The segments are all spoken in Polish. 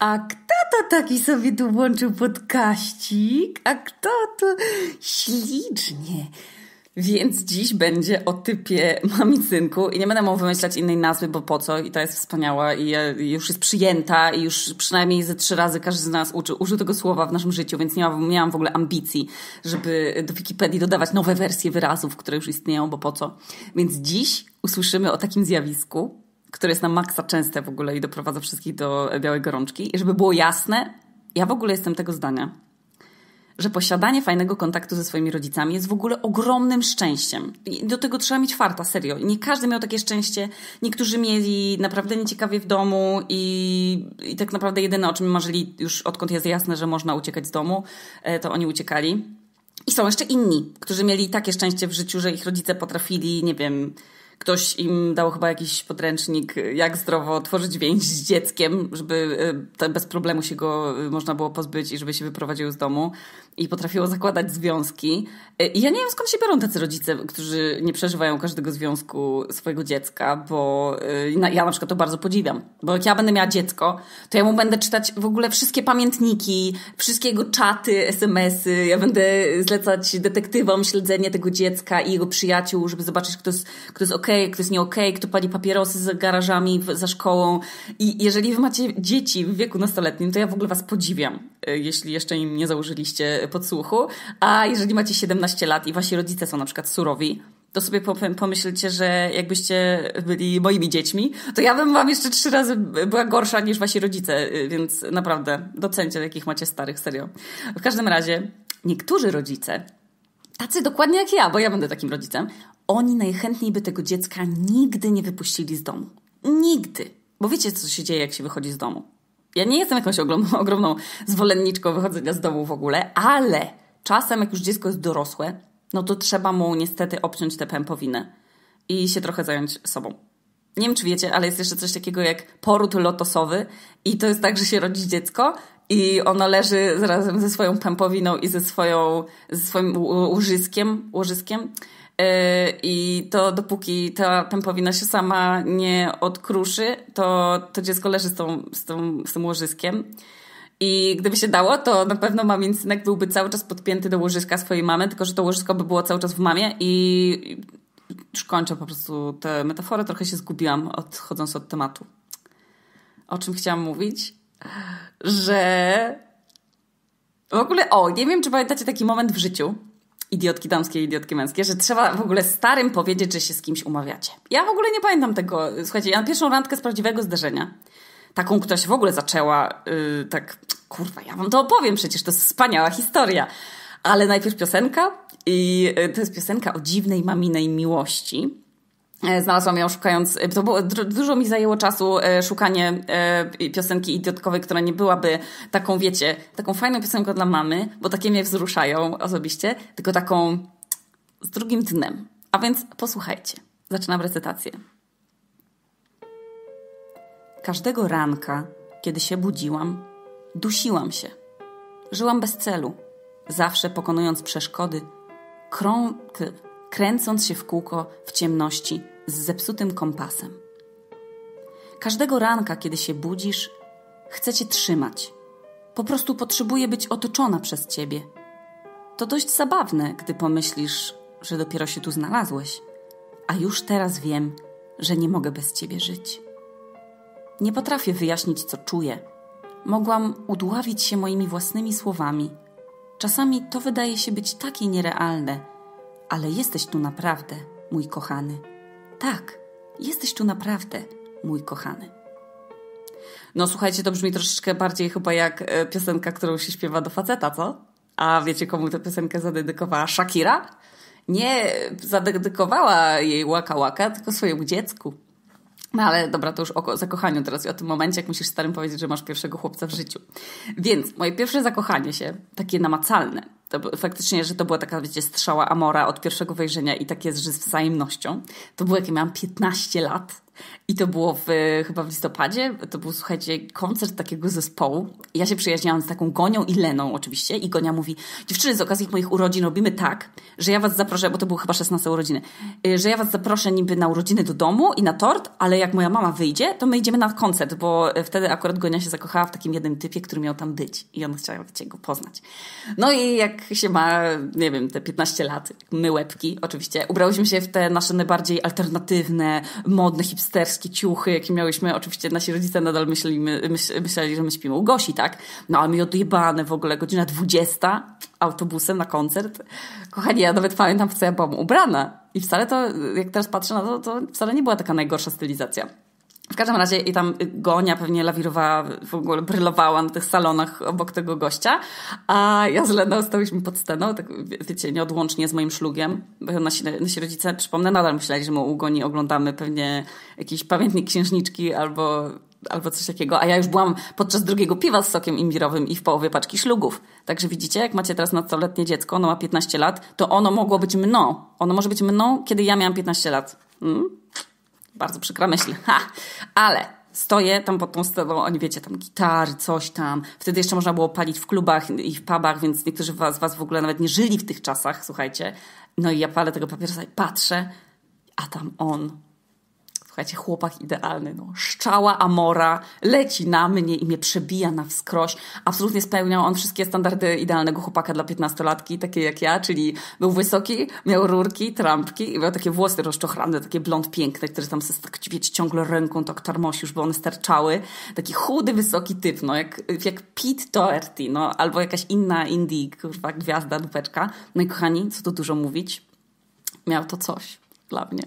A kto to taki sobie tu włączył podkaścik? A kto to ślicznie? Więc dziś będzie o typie mamicynku i nie będę mu wymyślać innej nazwy, bo po co? I ta jest wspaniała i już jest przyjęta i już przynajmniej ze trzy razy każdy z nas uczy, użył tego słowa w naszym życiu, więc nie miałam, miałam w ogóle ambicji, żeby do Wikipedii dodawać nowe wersje wyrazów, które już istnieją, bo po co? Więc dziś usłyszymy o takim zjawisku, które jest na maksa częste w ogóle i doprowadza wszystkich do e, białej gorączki. I żeby było jasne, ja w ogóle jestem tego zdania, że posiadanie fajnego kontaktu ze swoimi rodzicami jest w ogóle ogromnym szczęściem. I do tego trzeba mieć farta, serio. Nie każdy miał takie szczęście. Niektórzy mieli naprawdę nieciekawie w domu i, i tak naprawdę jedyne, o czym marzyli już odkąd jest jasne, że można uciekać z domu, e, to oni uciekali. I są jeszcze inni, którzy mieli takie szczęście w życiu, że ich rodzice potrafili, nie wiem, Ktoś im dał chyba jakiś podręcznik, jak zdrowo tworzyć więź z dzieckiem, żeby y, bez problemu się go y, można było pozbyć i żeby się wyprowadził z domu i potrafiło zakładać związki. E, I ja nie wiem, skąd się biorą tacy rodzice, którzy nie przeżywają każdego związku swojego dziecka, bo e, ja na przykład to bardzo podziwiam. Bo jak ja będę miała dziecko, to ja mu będę czytać w ogóle wszystkie pamiętniki, wszystkie jego czaty, smsy. Ja będę zlecać detektywom śledzenie tego dziecka i jego przyjaciół, żeby zobaczyć, kto jest, kto jest okej, okay, kto jest nie okej, okay, kto pali papierosy za garażami, za szkołą. I jeżeli wy macie dzieci w wieku nastoletnim, to ja w ogóle was podziwiam, e, jeśli jeszcze im nie założyliście podsłuchu. A jeżeli macie 17 lat i wasi rodzice są na przykład surowi, to sobie pomyślcie, że jakbyście byli moimi dziećmi, to ja bym wam jeszcze trzy razy była gorsza niż wasi rodzice, y, więc naprawdę docencie, jakich macie starych, serio. W każdym razie, niektórzy rodzice, tacy dokładnie jak ja, bo ja będę takim rodzicem, oni najchętniej by tego dziecka nigdy nie wypuścili z domu. Nigdy. Bo wiecie, co się dzieje, jak się wychodzi z domu? ja nie jestem jakąś ogromną, ogromną zwolenniczką wychodzenia z domu w ogóle, ale czasem, jak już dziecko jest dorosłe, no to trzeba mu niestety obciąć tę pępowinę i się trochę zająć sobą. Nie wiem, czy wiecie, ale jest jeszcze coś takiego jak poród lotosowy i to jest tak, że się rodzi dziecko i ono leży razem ze swoją pępowiną i ze, swoją, ze swoim łożyskiem, łożyskiem E, I to dopóki ta pępowina się sama nie odkruszy, to, to dziecko leży z, tą, z, tą, z tym łożyskiem. I gdyby się dało, to na pewno mamińcynek byłby cały czas podpięty do łożyska swojej mamy, tylko że to łożysko by było cały czas w mamie i już kończę po prostu tę metaforę, trochę się zgubiłam odchodząc od tematu. O czym chciałam mówić? Że w ogóle, o, nie wiem, czy pamiętacie taki moment w życiu, idiotki damskie, idiotki męskie, że trzeba w ogóle starym powiedzieć, że się z kimś umawiacie. Ja w ogóle nie pamiętam tego. Słuchajcie, ja mam pierwszą randkę z prawdziwego zdarzenia. Taką, która się w ogóle zaczęła, yy, tak, kurwa, ja wam to opowiem przecież, to jest wspaniała historia. Ale najpierw piosenka i yy, to jest piosenka o dziwnej maminej miłości. E, znalazłam ją szukając, e, to było, dużo mi zajęło czasu e, szukanie piosenki idiotkowej, która nie byłaby taką, wiecie, taką fajną piosenką dla mamy, bo takie mnie wzruszają osobiście, tylko taką z drugim dnem. A więc posłuchajcie. Zaczynam recytację. Każdego ranka, kiedy się budziłam, dusiłam się. Żyłam bez celu, zawsze pokonując przeszkody, krąg kręcąc się w kółko w ciemności z zepsutym kompasem. Każdego ranka, kiedy się budzisz, chcę cię trzymać. Po prostu potrzebuję być otoczona przez ciebie. To dość zabawne, gdy pomyślisz, że dopiero się tu znalazłeś, a już teraz wiem, że nie mogę bez ciebie żyć. Nie potrafię wyjaśnić, co czuję. Mogłam udławić się moimi własnymi słowami. Czasami to wydaje się być takie nierealne ale jesteś tu naprawdę, mój kochany. Tak, jesteś tu naprawdę, mój kochany. No słuchajcie, to brzmi troszeczkę bardziej chyba jak e, piosenka, którą się śpiewa do faceta, co? A wiecie, komu tę piosenkę zadedykowała Shakira? Nie zadedykowała jej łaka łaka, tylko swojemu dziecku. No ale dobra, to już o zakochaniu teraz i o tym momencie, jak musisz starym powiedzieć, że masz pierwszego chłopca w życiu. Więc moje pierwsze zakochanie się, takie namacalne, to, faktycznie, że to była taka, wiecie, strzała Amora od pierwszego wejrzenia i tak jest, że z wzajemnością. To było, jak ja miałam 15 lat i to było w, chyba w listopadzie. To był, słuchajcie, koncert takiego zespołu. Ja się przyjaźniałam z taką Gonią i Leną oczywiście i Gonia mówi, dziewczyny, z okazji moich urodzin robimy tak, że ja was zaproszę, bo to były chyba 16 urodziny, y, że ja was zaproszę niby na urodziny do domu i na tort, ale jak moja mama wyjdzie, to my idziemy na koncert, bo e, wtedy akurat Gonia się zakochała w takim jednym typie, który miał tam być i ona chciała go poznać. No i jak jak się ma, nie wiem, te 15 lat, my łebki oczywiście, ubrałyśmy się w te nasze najbardziej alternatywne, modne, hipsterskie ciuchy, jakie miałyśmy. Oczywiście nasi rodzice nadal myśleli, myśleli że my śpimy u Gosi, tak? No a mi odjebane w ogóle, godzina 20 autobusem na koncert. Kochani, ja nawet pamiętam, w co ja byłam ubrana. I wcale to, jak teraz patrzę na to, to wcale nie była taka najgorsza stylizacja. W każdym razie i tam Gonia pewnie lawirowała, w ogóle brylowała na tych salonach obok tego gościa, a ja z Leną stałyśmy pod sceną, tak wiecie, nieodłącznie z moim szlugiem, bo nasi, nasi rodzice, przypomnę, nadal myśleli, że my u Goni oglądamy pewnie jakiś pamiętnik księżniczki albo albo coś takiego, a ja już byłam podczas drugiego piwa z sokiem imbirowym i w połowie paczki szlugów. Także widzicie, jak macie teraz nastoletnie dziecko, ono ma 15 lat, to ono mogło być mną. Ono może być mną, kiedy ja miałam 15 lat. Hmm? bardzo przykra myśl, ha, ale stoję tam pod tą sceną, oni wiecie, tam gitary, coś tam. Wtedy jeszcze można było palić w klubach i w pubach, więc niektórzy z was, was w ogóle nawet nie żyli w tych czasach, słuchajcie. No i ja palę tego papierosa i patrzę, a tam on Słuchajcie, chłopak idealny, no, szczała Amora, leci na mnie i mnie przebija na wskroś. Absolutnie spełniał on wszystkie standardy idealnego chłopaka dla piętnastolatki, takie jak ja, czyli był wysoki, miał rurki, trampki i miał takie włosy rozczochrane, takie blond piękne, które tam sobie tak, wiecie, ciągle ręką tak już, bo one sterczały. Taki chudy, wysoki typ, no, jak, jak Pete Doherty, no, albo jakaś inna indie, kurwa, gwiazda, dupeczka. No i kochani, co tu dużo mówić, miał to coś dla mnie.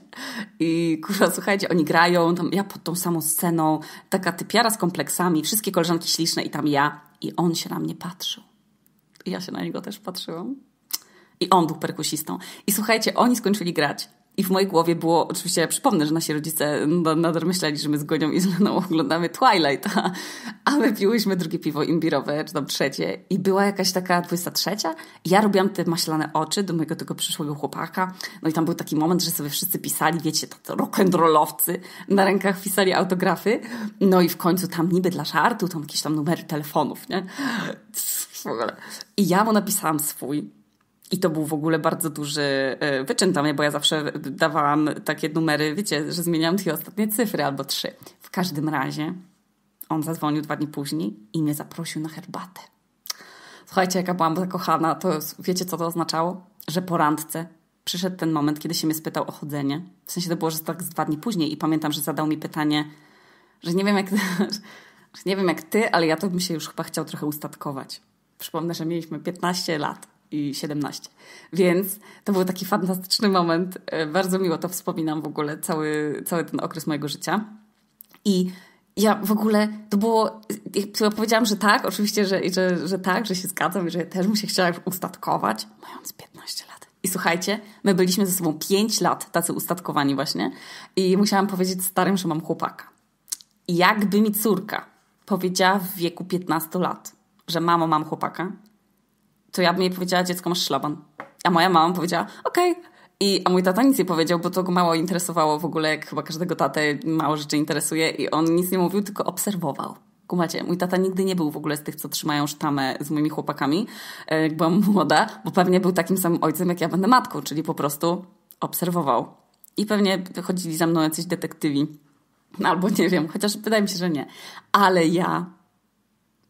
I kurwa, słuchajcie, oni grają, tam ja pod tą samą sceną, taka typiara z kompleksami, wszystkie koleżanki śliczne i tam ja. I on się na mnie patrzył. I ja się na niego też patrzyłam. I on był perkusistą. I słuchajcie, oni skończyli grać. I w mojej głowie było, oczywiście ja przypomnę, że nasi rodzice nadal myśleli, że my z Gonią i z Leną oglądamy Twilight, a, my piłyśmy drugie piwo imbirowe, czy tam trzecie. I była jakaś taka 23. ja robiłam te maślane oczy do mojego tego przyszłego chłopaka. No i tam był taki moment, że sobie wszyscy pisali, wiecie, rock'n'rollowcy na rękach pisali autografy. No i w końcu tam niby dla żartu, tam jakieś tam numery telefonów, nie? I ja mu napisałam swój i to był w ogóle bardzo duży e, wyczyn dla mnie, bo ja zawsze dawałam takie numery, wiecie, że zmieniałam dwie ostatnie cyfry albo trzy. W każdym razie on zadzwonił dwa dni później i mnie zaprosił na herbatę. Słuchajcie, jaka byłam zakochana, to wiecie, co to oznaczało? Że po randce przyszedł ten moment, kiedy się mnie spytał o chodzenie. W sensie to było, że tak z dwa dni później i pamiętam, że zadał mi pytanie, że nie wiem jak, nie wiem jak ty, ale ja to bym się już chyba chciał trochę ustatkować. Przypomnę, że mieliśmy 15 lat i 17. Więc to był taki fantastyczny moment. E, bardzo miło to wspominam w ogóle, cały, cały ten okres mojego życia. I ja w ogóle, to było, ja powiedziałam, że tak, oczywiście, że, że, że tak, że się zgadzam i że też bym się chciała ustatkować, mając 15 lat. I słuchajcie, my byliśmy ze sobą 5 lat tacy ustatkowani właśnie i musiałam powiedzieć starym, że mam chłopaka. jakby mi córka powiedziała w wieku 15 lat, że mamo, mam chłopaka, to ja bym jej powiedziała, dziecko masz szlaban. A moja mama powiedziała, okej. Okay. I, a mój tata nic nie powiedział, bo to go mało interesowało w ogóle, jak chyba każdego tatę mało rzeczy interesuje i on nic nie mówił, tylko obserwował. Kumacie, mój tata nigdy nie był w ogóle z tych, co trzymają sztamę z moimi chłopakami, e, jak byłam młoda, bo pewnie był takim samym ojcem, jak ja będę matką, czyli po prostu obserwował. I pewnie chodzili za mną jacyś detektywi. Albo nie wiem, chociaż wydaje mi się, że nie. Ale ja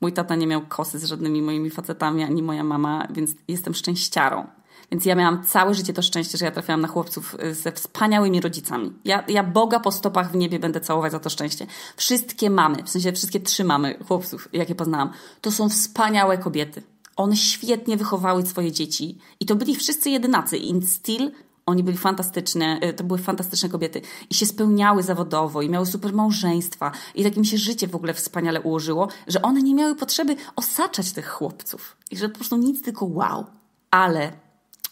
Mój tata nie miał kosy z żadnymi moimi facetami, ani moja mama, więc jestem szczęściarą. Więc ja miałam całe życie to szczęście, że ja trafiałam na chłopców y, ze wspaniałymi rodzicami. Ja, ja Boga po stopach w niebie będę całować za to szczęście. Wszystkie mamy, w sensie wszystkie trzy mamy chłopców, jakie poznałam, to są wspaniałe kobiety. One świetnie wychowały swoje dzieci i to byli wszyscy jedynacy. In still oni byli fantastyczne, y, to były fantastyczne kobiety i się spełniały zawodowo i miały super małżeństwa i takim się życie w ogóle wspaniale ułożyło, że one nie miały potrzeby osaczać tych chłopców i że po prostu nic, tylko wow. Ale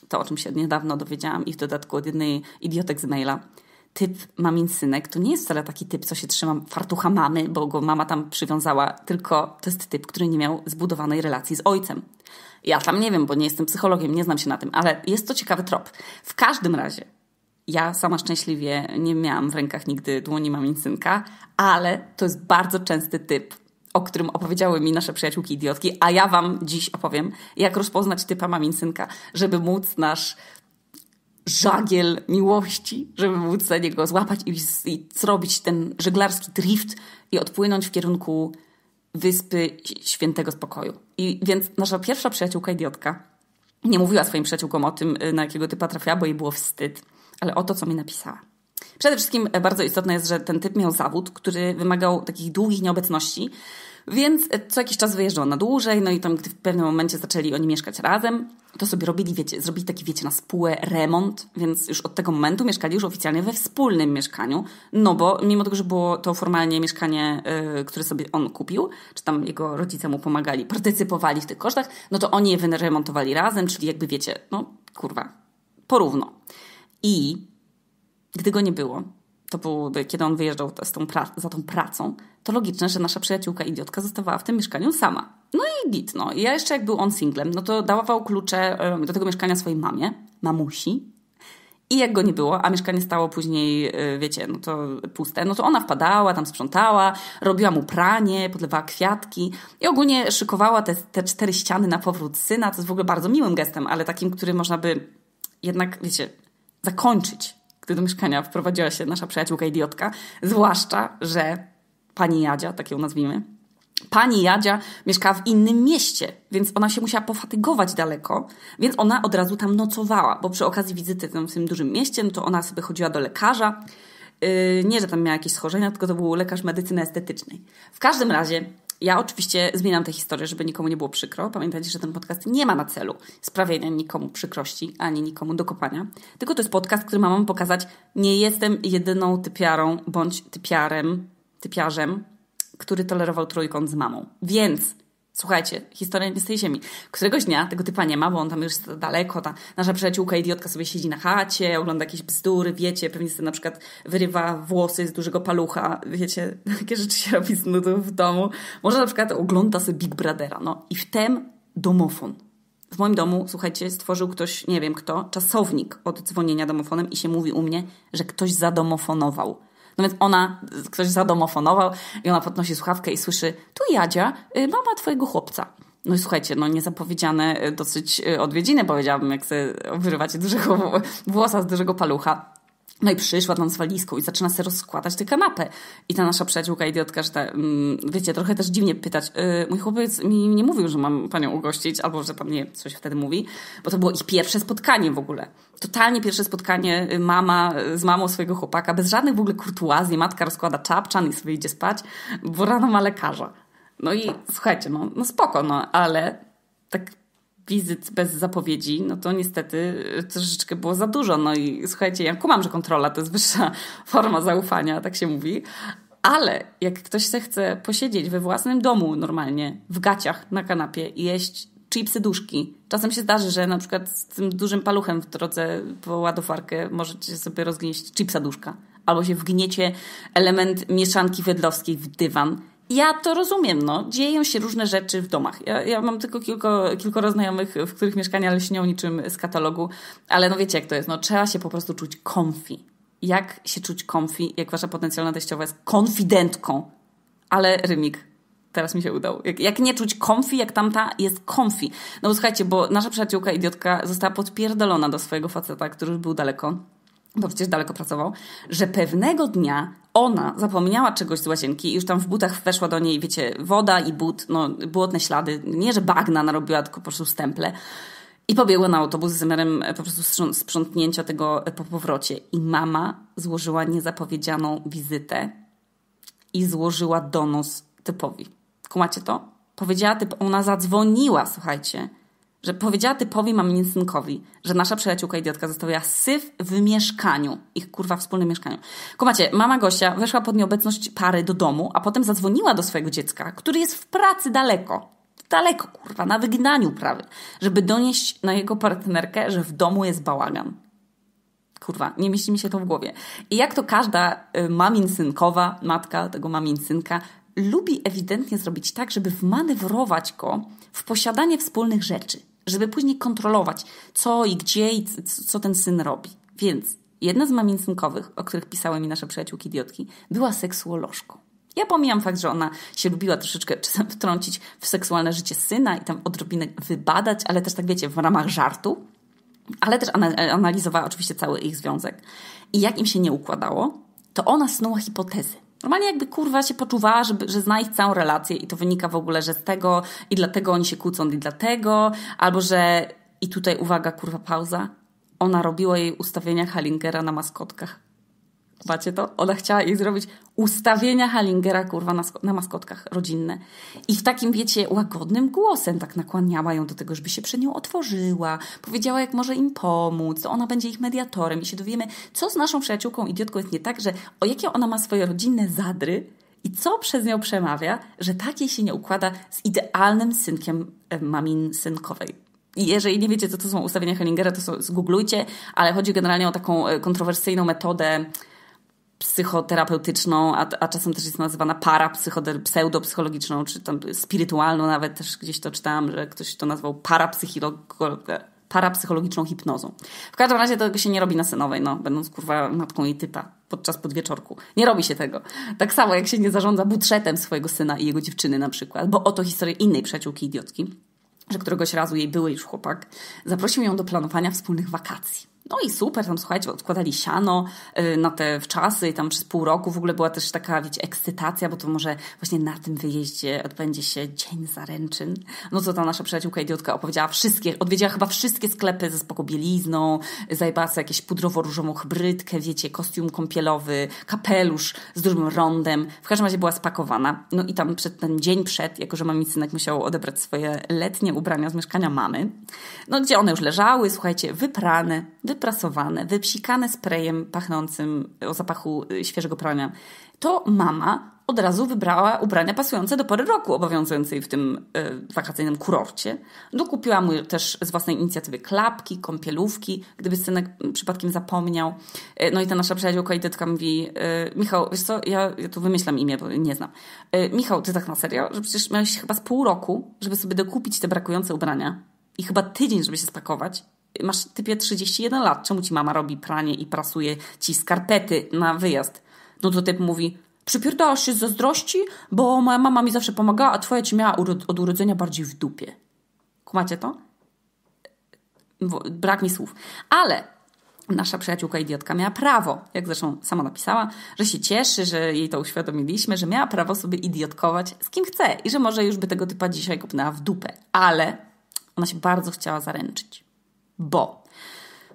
to, o czym się niedawno dowiedziałam i w dodatku od jednej idiotek z maila – typ mamin synek to nie jest wcale taki typ, co się trzyma fartucha mamy, bo go mama tam przywiązała, tylko to jest typ, który nie miał zbudowanej relacji z ojcem. Ja tam nie wiem, bo nie jestem psychologiem, nie znam się na tym, ale jest to ciekawy trop. W każdym razie, ja sama szczęśliwie nie miałam w rękach nigdy dłoni synka, ale to jest bardzo częsty typ, o którym opowiedziały mi nasze przyjaciółki idiotki, a ja Wam dziś opowiem, jak rozpoznać typa synka, żeby móc nasz żagiel miłości, żeby móc na niego złapać i, i zrobić ten żeglarski drift i odpłynąć w kierunku wyspy świętego spokoju. I więc nasza pierwsza przyjaciółka idiotka nie mówiła swoim przyjaciółkom o tym, na jakiego typa trafiła, bo jej było wstyd, ale o to, co mi napisała. Przede wszystkim bardzo istotne jest, że ten typ miał zawód, który wymagał takich długich nieobecności, więc e, co jakiś czas wyjeżdżał na dłużej, no i tam, gdy w pewnym momencie zaczęli oni mieszkać razem, to sobie robili, wiecie, zrobili taki, wiecie, na spółę remont, więc już od tego momentu mieszkali już oficjalnie we wspólnym mieszkaniu, no bo mimo tego, że było to formalnie mieszkanie, yy, które sobie on kupił, czy tam jego rodzice mu pomagali, partycypowali w tych kosztach, no to oni je wyremontowali razem, czyli jakby, wiecie, no kurwa, porówno. I gdy go nie było, to był, kiedy on wyjeżdżał z tą za tą pracą, to logiczne, że nasza przyjaciółka idiotka zostawała w tym mieszkaniu sama. No i git, no. I ja jeszcze jak był on singlem, no to dawał klucze do tego mieszkania swojej mamie, mamusi. I jak go nie było, a mieszkanie stało później, e, wiecie, no to puste, no to ona wpadała, tam sprzątała, robiła mu pranie, podlewała kwiatki i ogólnie szykowała te, te cztery ściany na powrót syna, co jest w ogóle bardzo miłym gestem, ale takim, który można by jednak, wiecie, zakończyć do mieszkania wprowadziła się nasza przyjaciółka idiotka, zwłaszcza, że pani Jadzia, tak ją nazwijmy, pani Jadzia mieszkała w innym mieście, więc ona się musiała pofatygować daleko, więc ona od razu tam nocowała, bo przy okazji wizyty tam w tym dużym mieście, no to ona sobie chodziła do lekarza, yy, nie, że tam miała jakieś schorzenia, tylko to był lekarz medycyny estetycznej. W każdym razie ja oczywiście zmieniam tę historię, żeby nikomu nie było przykro. Pamiętajcie, że ten podcast nie ma na celu sprawienia nikomu przykrości, ani nikomu dokopania. Tylko to jest podcast, który ma wam pokazać, nie jestem jedyną typiarą bądź typiarem, typiarzem, który tolerował trójkąt z mamą. Więc Słuchajcie, historia tej ziemi. Któregoś dnia tego typa nie ma, bo on tam już jest daleko, ta nasza przyjaciółka idiotka sobie siedzi na chacie, ogląda jakieś bzdury, wiecie, pewnie sobie na przykład wyrywa włosy z dużego palucha, wiecie, takie rzeczy się robi z nudów w domu. Może na przykład ogląda sobie Big Brothera, no i wtem domofon. W moim domu, słuchajcie, stworzył ktoś, nie wiem kto, czasownik od dzwonienia domofonem i się mówi u mnie, że ktoś zadomofonował. No więc ona, ktoś zadomofonował i ona podnosi słuchawkę i słyszy, tu Jadzia, y, mama twojego chłopca. No i słuchajcie, no niezapowiedziane y, dosyć y, odwiedziny powiedziałabym, jak sobie wyrywacie dużego włosa z dużego palucha. No i przyszła tam z walizką i zaczyna sobie rozkładać tę kanapę. I ta nasza przyjaciółka idiotka, że ta, mm, wiecie, trochę też dziwnie pytać. Y, mój chłopiec mi nie mówił, że mam panią ugościć, albo że pan nie, coś wtedy mówi, bo to było ich pierwsze spotkanie w ogóle. Totalnie pierwsze spotkanie y, mama y, z mamą swojego chłopaka, bez żadnych w ogóle kurtuazji. Matka rozkłada czapczan i sobie idzie spać, bo rano ma lekarza. No i słuchajcie, no, no spoko, no, ale tak wizyt bez zapowiedzi, no to niestety troszeczkę było za dużo. No i słuchajcie, ja kumam, że kontrola to jest wyższa forma zaufania, tak się mówi, ale jak ktoś se chce posiedzieć we własnym domu normalnie, w gaciach na kanapie i jeść chipsy duszki. Czasem się zdarzy, że na przykład z tym dużym paluchem w drodze po ładowarkę możecie sobie rozgnieść chipsa duszka. Albo się wgniecie element mieszanki wedlowskiej w dywan ja to rozumiem, no. Dzieją się różne rzeczy w domach. Ja, ja mam tylko kilko, kilkoro znajomych, w których mieszkania lśnią niczym z katalogu, ale no wiecie jak to jest, no trzeba się po prostu czuć komfi. Jak się czuć komfi, jak wasza potencjalna teściowa jest konfidentką. Ale rymik, teraz mi się udało. Jak, jak, nie czuć komfi, jak tamta jest komfi. No bo słuchajcie, bo nasza przyjaciółka idiotka została podpierdolona do swojego faceta, który już był daleko bo przecież daleko pracował, że pewnego dnia ona zapomniała czegoś z łazienki i już tam w butach weszła do niej, wiecie, woda i but, no błotne ślady, nie, że bagna narobiła, tylko po prostu stemple. I pobiegła na autobus z zamiarem e, po prostu sprzątnięcia tego e, po powrocie. I mama złożyła niezapowiedzianą wizytę i złożyła donos typowi. Kumacie to? Powiedziała typ, ona zadzwoniła, słuchajcie, że powiedziała typowi synkowi, że nasza przyjaciółka idiotka zostawiła syf w mieszkaniu, ich kurwa wspólnym mieszkaniu. Kumacie, mama Gosia weszła pod nieobecność pary do domu, a potem zadzwoniła do swojego dziecka, który jest w pracy daleko, daleko kurwa, na wygnaniu prawie, żeby donieść na jego partnerkę, że w domu jest bałagan. Kurwa, nie mieści mi się to w głowie. I jak to każda y, synkowa matka tego synka lubi ewidentnie zrobić tak, żeby wmanewrować go w posiadanie wspólnych rzeczy żeby później kontrolować, co i gdzie i co ten syn robi. Więc jedna z mamin synkowych, o których pisały mi nasze przyjaciółki idiotki, była seksuolożką. Ja pomijam fakt, że ona się lubiła troszeczkę czasem wtrącić w seksualne życie syna i tam odrobinę wybadać, ale też tak wiecie, w ramach żartu. Ale też e, analizowała oczywiście cały ich związek. I jak im się nie układało, to ona snuła hipotezy Normalnie jakby kurwa się poczuwała, że, że zna ich całą relację i to wynika w ogóle, że z tego i dlatego oni się kłócą i dlatego, albo że i tutaj uwaga, kurwa pauza, ona robiła jej ustawienia Hallingera na maskotkach. Zobaczcie to? Ona chciała jej zrobić ustawienia Hallingera, kurwa, na, na, maskotkach rodzinne. I w takim, wiecie, łagodnym głosem tak nakłaniała ją do tego, żeby się przed nią otworzyła. Powiedziała, jak może im pomóc, to ona będzie ich mediatorem i się dowiemy, co z naszą przyjaciółką idiotką jest nie tak, że o jakie ona ma swoje rodzinne zadry i co przez nią przemawia, że takiej się nie układa z idealnym synkiem e, mamin synkowej. I jeżeli nie wiecie, co to są ustawienia Hellingera, to są, zgooglujcie, ale chodzi generalnie o taką e, kontrowersyjną metodę psychoterapeutyczną, a, a czasem też jest nazywana parapsychologiczną, czy tam spirytualną, nawet też gdzieś to czytałam, że ktoś to nazwał parapsychologiczną hipnozą. W każdym razie tego się nie robi na synowej, no, będąc kurwa matką jej typa podczas podwieczorku. Nie robi się tego. Tak samo jak się nie zarządza budżetem swojego syna i jego dziewczyny na przykład, bo oto historię innej przyjaciółki idiotki, że któregoś razu jej były już chłopak, zaprosił ją do planowania wspólnych wakacji. No i super, tam słuchajcie, odkładali siano y, na te wczasy i tam przez pół roku w ogóle była też taka, wiecie, ekscytacja, bo to może właśnie na tym wyjeździe odbędzie się Dzień Zaręczyn. No co ta nasza przyjaciółka idiotka opowiedziała wszystkie, odwiedziła chyba wszystkie sklepy ze spokobielizną, zajebała sobie jakieś pudrowo-różową hybrydkę, wiecie, kostium kąpielowy, kapelusz z dużym rondem. W każdym razie była spakowana. No i tam przed ten dzień przed, jako że mami synek musiał odebrać swoje letnie ubrania z mieszkania mamy, no gdzie one już leżały, słuchajcie, wyprane, wyprasowane, wypsikane sprayem pachnącym o zapachu y, świeżego prania, to mama od razu wybrała ubrania pasujące do pory roku obowiązującej w tym y, wakacyjnym kurorcie. Dokupiła mu też z własnej inicjatywy klapki, kąpielówki, gdyby synek przypadkiem zapomniał. Y, no i ta nasza przyjaciółka Idytka mówi, y, Michał, wiesz co, ja, ja tu wymyślam imię, bo nie znam. Y, Michał, ty tak na serio? Że przecież miałeś chyba z pół roku, żeby sobie dokupić te brakujące ubrania i chyba tydzień, żeby się spakować masz typie 31 lat, czemu ci mama robi pranie i prasuje ci skarpety na wyjazd? No to typ mówi, przypierdałaś się z zazdrości, bo moja mama mi zawsze pomagała, a twoja ci miała od urodzenia bardziej w dupie. Kumacie to? Brak mi słów. Ale nasza przyjaciółka idiotka miała prawo, jak zresztą sama napisała, że się cieszy, że jej to uświadomiliśmy, że miała prawo sobie idiotkować z kim chce i że może już by tego typa dzisiaj kopnęła w dupę. Ale ona się bardzo chciała zaręczyć bo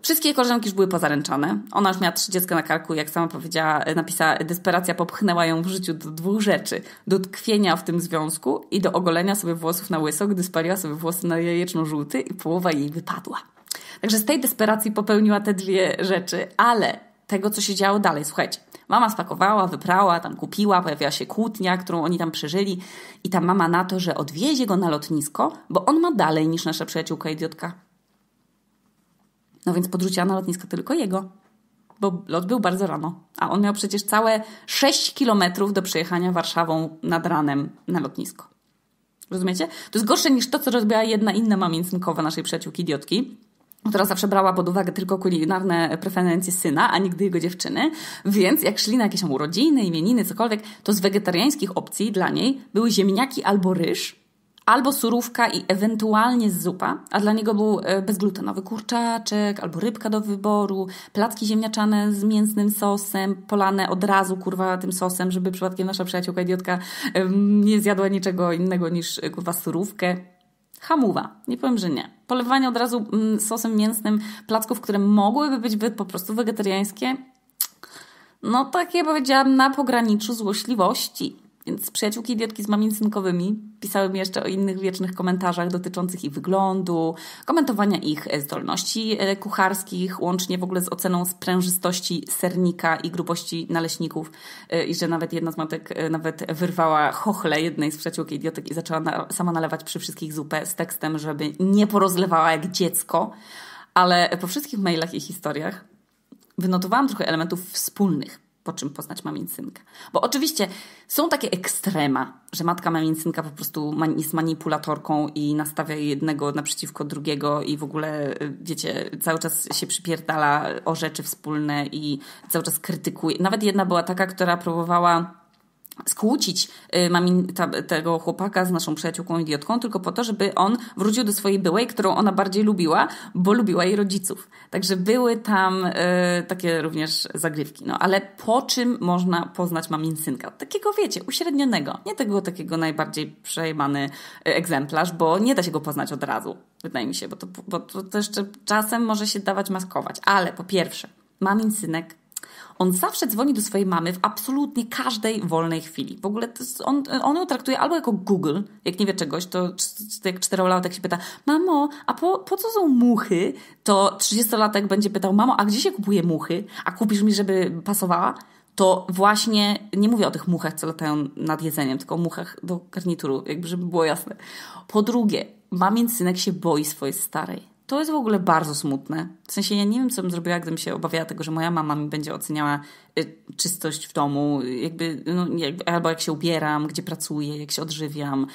Wszystkie koleżanki już były pozaręczone. Ona już miała trzy dziecko na karku, jak sama powiedziała, e, napisała, e, desperacja popchnęła ją w życiu do dwóch rzeczy. Do tkwienia w tym związku i do ogolenia sobie włosów na łyso, gdy spaliła sobie włosy na jajeczno-żółty i połowa jej wypadła. Także z tej desperacji popełniła te dwie rzeczy, ale tego, co się działo dalej, słuchajcie. Mama spakowała, wyprała, tam kupiła, pojawiła się kłótnia, którą oni tam przeżyli i ta mama na to, że odwiezie go na lotnisko, bo on ma dalej niż nasza przyjaciółka idiotka. No więc podrzuciła na lotnisko tylko jego, bo lot był bardzo rano, a on miał przecież całe 6 kilometrów do przejechania Warszawą nad ranem na lotnisko. Rozumiecie? To jest gorsze niż to, co rozbiła jedna inna mamięcynkowa naszej przyjaciółki idiotki, która zawsze brała pod uwagę tylko kulinarne preferencje syna, a nigdy jego dziewczyny, więc jak szli na jakieś urodziny, imieniny, cokolwiek, to z wegetariańskich opcji dla niej były ziemniaki albo ryż, albo surówka i ewentualnie zupa, a dla niego był e, bezglutenowy kurczaczek albo rybka do wyboru, placki ziemniaczane z mięsnym sosem, polane od razu kurwa tym sosem, żeby przypadkiem nasza przyjaciółka idiotka nie zjadła niczego innego niż e, kurwa surówkę. Hamuwa. Nie powiem, że nie. Polewanie od razu mm, sosem mięsnym placków, które mogłyby być po prostu wegetariańskie, no takie powiedziałam na pograniczu złośliwości. Więc przyjaciółki idiotki z mamien synkowymi pisały mi jeszcze o innych wiecznych komentarzach dotyczących ich wyglądu, komentowania ich e, zdolności e, kucharskich, łącznie w ogóle z oceną sprężystości sernika i grubości naleśników e, i że nawet jedna z matek nawet wyrwała chochle jednej z przyjaciółki idiotek i zaczęła na, sama nalewać przy wszystkich zupę z tekstem, żeby nie porozlewała jak dziecko. Ale po wszystkich mailach i historiach wynotowałam trochę elementów wspólnych po czym poznać synka, Bo oczywiście są takie ekstrema, że matka synka po prostu jest manipulatorką i nastawia jednego naprzeciwko drugiego i w ogóle, y, wiecie, cały czas się przypierdala o rzeczy wspólne i cały czas krytykuje. Nawet jedna była taka, która próbowała skłócić y, mamin, ta, tego chłopaka z naszą przyjaciółką idiotką, tylko po to, żeby on wrócił do swojej byłej, którą ona bardziej lubiła, bo lubiła jej rodziców. Także były tam y, takie również zagrywki. No ale po czym można poznać mamin synka? Takiego wiecie, uśrednionego. Nie tego takiego najbardziej przejmany y, egzemplarz, bo nie da się go poznać od razu, wydaje mi się, bo to, bo to jeszcze czasem może się dawać maskować. Ale po pierwsze, mamin synek on zawsze dzwoni do swojej mamy w absolutnie każdej wolnej chwili. W ogóle on, on ją traktuje albo jako Google, jak nie wie czegoś, to jak czterolatek się pyta, mamo, a po, po co są muchy? To trzydziestolatek będzie pytał, mamo, a gdzie się kupuje muchy? A kupisz mi, żeby pasowała? to właśnie nie mówię o tych muchach, co latają nad jedzeniem, tylko o muchach do garnituru, jakby żeby było jasne. Po drugie, mamin synek się boi swojej starej. To jest w ogóle bardzo smutne. W sensie ja nie wiem, co bym zrobiła, gdybym się obawiała tego, że moja mama mi będzie oceniała y, czystość w domu, jakby, no, albo jak się ubieram, gdzie pracuję, jak się odżywiam.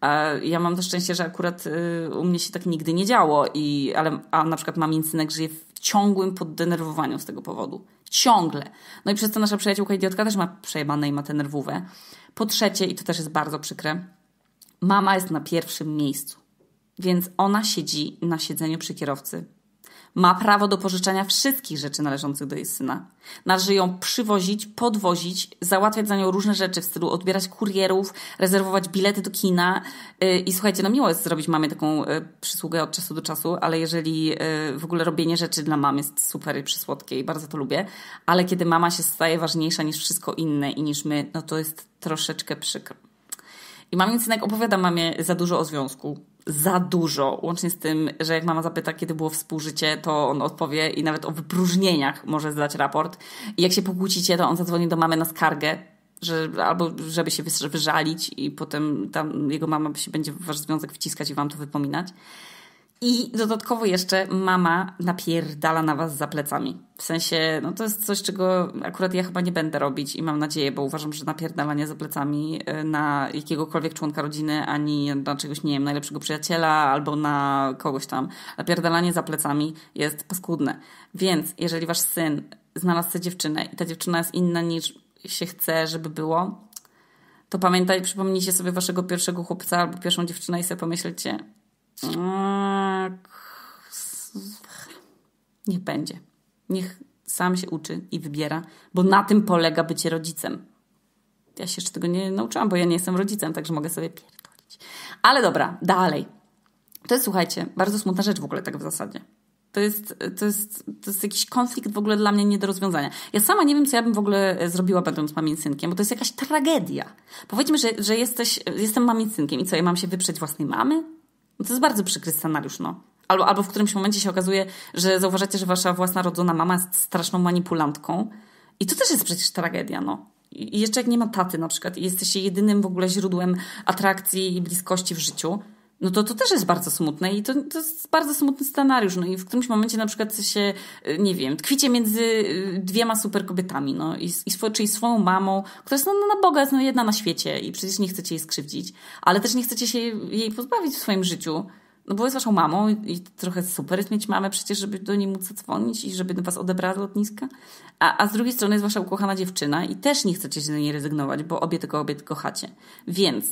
A ja mam to szczęście, że akurat y, u mnie się tak nigdy nie działo, i, ale, a na przykład mamin synek żyje w ciągłym poddenerwowaniu z tego powodu. Ciągle. No i przez to nasza przyjaciółka idiotka też ma przejebane i ma tę nerwówę. Po trzecie, i to też jest bardzo przykre, mama jest na pierwszym miejscu więc ona siedzi na siedzeniu przy kierowcy. Ma prawo do pożyczania wszystkich rzeczy należących do jej syna. Należy ją przywozić, podwozić, załatwiać za nią różne rzeczy w stylu odbierać kurierów, rezerwować bilety do kina. Y, I słuchajcie, no miło jest zrobić mamie taką y, przysługę od czasu do czasu, ale jeżeli y, w ogóle robienie rzeczy dla mamy jest super i przysłodkie i bardzo to lubię, ale kiedy mama się staje ważniejsza niż wszystko inne i niż my, no to jest troszeczkę przykro. I mam więc opowiada mamie za dużo o związku za dużo. Łącznie z tym, że jak mama zapyta, kiedy było współżycie, to on odpowie i nawet o wypróżnieniach może zdać raport. I jak się pokłócicie, to on zadzwoni do mamy na skargę, że, albo żeby się wyżalić i potem tam jego mama się będzie w wasz związek wciskać i wam to wypominać. I dodatkowo jeszcze mama napierdala na was za plecami. W sensie, no to jest coś, czego akurat ja chyba nie będę robić i mam nadzieję, bo uważam, że napierdalanie za plecami e, na jakiegokolwiek członka rodziny, ani na czegoś, nie wiem, najlepszego przyjaciela albo na kogoś tam, napierdalanie za plecami jest paskudne. Więc jeżeli wasz syn znalazł tę dziewczynę i ta dziewczyna jest inna niż się chce, żeby było, to pamiętaj, przypomnijcie sobie waszego pierwszego chłopca albo pierwszą dziewczynę i sobie pomyślcie, tak. Niech będzie. Niech sam się uczy i wybiera, bo na tym polega bycie rodzicem. Ja się jeszcze tego nie nauczyłam, bo ja nie jestem rodzicem, także mogę sobie pierdolić. Ale dobra, dalej. To jest, słuchajcie, bardzo smutna rzecz w ogóle tak w zasadzie. To jest, to, jest, to jest jakiś konflikt w ogóle dla mnie nie do rozwiązania. Ja sama nie wiem, co ja bym w ogóle e, zrobiła, będąc mamincynkiem, bo to jest jakaś tragedia. Powiedzmy, że, że jesteś, jestem mamincynkiem i co, ja mam się wyprzeć własnej mamy? No to jest bardzo przykry scenariusz, no. Albo, albo w którymś momencie się okazuje, że zauważacie, że wasza własna rodzona mama jest straszną manipulantką. I to też jest przecież tragedia, no. I jeszcze jak nie ma taty na przykład i jesteście jedynym w ogóle źródłem atrakcji i bliskości w życiu, no to to też jest bardzo smutne i to, to jest bardzo smutny scenariusz. No i w którymś momencie na przykład się, y, nie wiem, tkwicie między y, dwiema super kobietami, no i, i swo, czyli swoją mamą, która jest no, no, na Boga, jest no jedna na świecie i przecież nie chcecie jej skrzywdzić, ale też nie chcecie się jej pozbawić w swoim życiu. No bo jest waszą mamą i, i trochę super jest mieć mamę przecież, żeby do niej móc zadzwonić i żeby was odebrała z lotniska. A, a z drugiej strony jest wasza ukochana dziewczyna i też nie chcecie się niej rezygnować, bo obie tego obie kochacie. Więc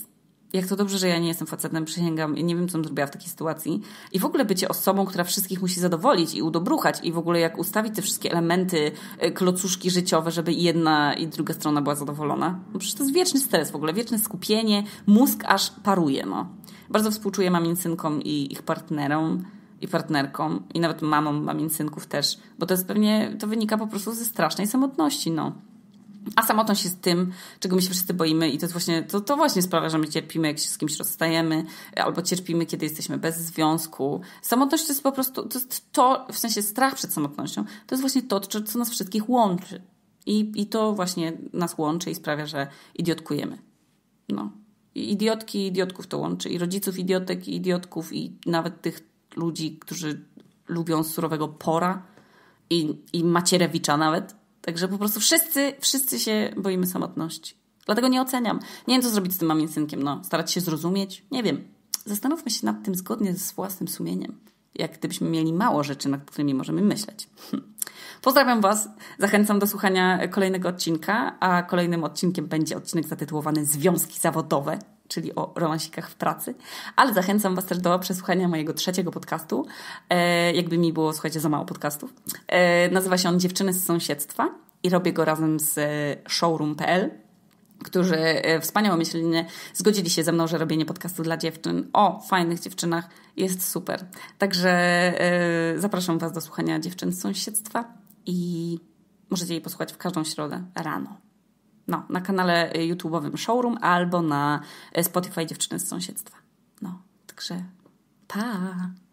jak to dobrze, że ja nie jestem facetem, przysięgam i nie wiem, co bym zrobiła w takiej sytuacji. I w ogóle bycie osobą, która wszystkich musi zadowolić i udobruchać i w ogóle jak ustawić te wszystkie elementy, y, klocuszki życiowe, żeby jedna i druga strona była zadowolona. No przecież to jest wieczny stres w ogóle, wieczne skupienie, mózg aż paruje, no. Bardzo współczuję mamin synkom i ich partnerom i partnerkom i nawet mamom mamin synków też, bo to jest pewnie, to wynika po prostu ze strasznej samotności, no. A samotność jest tym, czego my się wszyscy boimy i to właśnie, to, to właśnie sprawia, że my cierpimy, jak się z kimś rozstajemy, albo cierpimy, kiedy jesteśmy bez związku. Samotność to jest po prostu, to, to w sensie strach przed samotnością, to jest właśnie to, co nas wszystkich łączy. I, I to właśnie nas łączy i sprawia, że idiotkujemy. No. I idiotki idiotków to łączy. I rodziców idiotek i idiotków i nawet tych ludzi, którzy lubią surowego pora i, i Macierewicza nawet Także po prostu wszyscy, wszyscy się boimy samotności. Dlatego nie oceniam. Nie wiem, co zrobić z tym mamim synkiem. No, starać się zrozumieć? Nie wiem. Zastanówmy się nad tym zgodnie z własnym sumieniem. Jak gdybyśmy mieli mało rzeczy, nad którymi możemy myśleć. Hm. Pozdrawiam Was. Zachęcam do słuchania kolejnego odcinka, a kolejnym odcinkiem będzie odcinek zatytułowany Związki zawodowe czyli o romansikach w pracy, ale zachęcam Was też do przesłuchania mojego trzeciego podcastu, e, jakby mi było, słuchajcie, za mało podcastów. E, nazywa się on Dziewczyny z sąsiedztwa i robię go razem z e, showroom.pl, którzy e, wspaniałomyślnie zgodzili się ze mną, że robienie podcastu dla dziewczyn o fajnych dziewczynach jest super. Także e, zapraszam Was do słuchania Dziewczyn z sąsiedztwa i możecie jej posłuchać w każdą środę rano. No, na kanale YouTube'owym Showroom albo na Spotify Dziewczyny z Sąsiedztwa. No, także pa!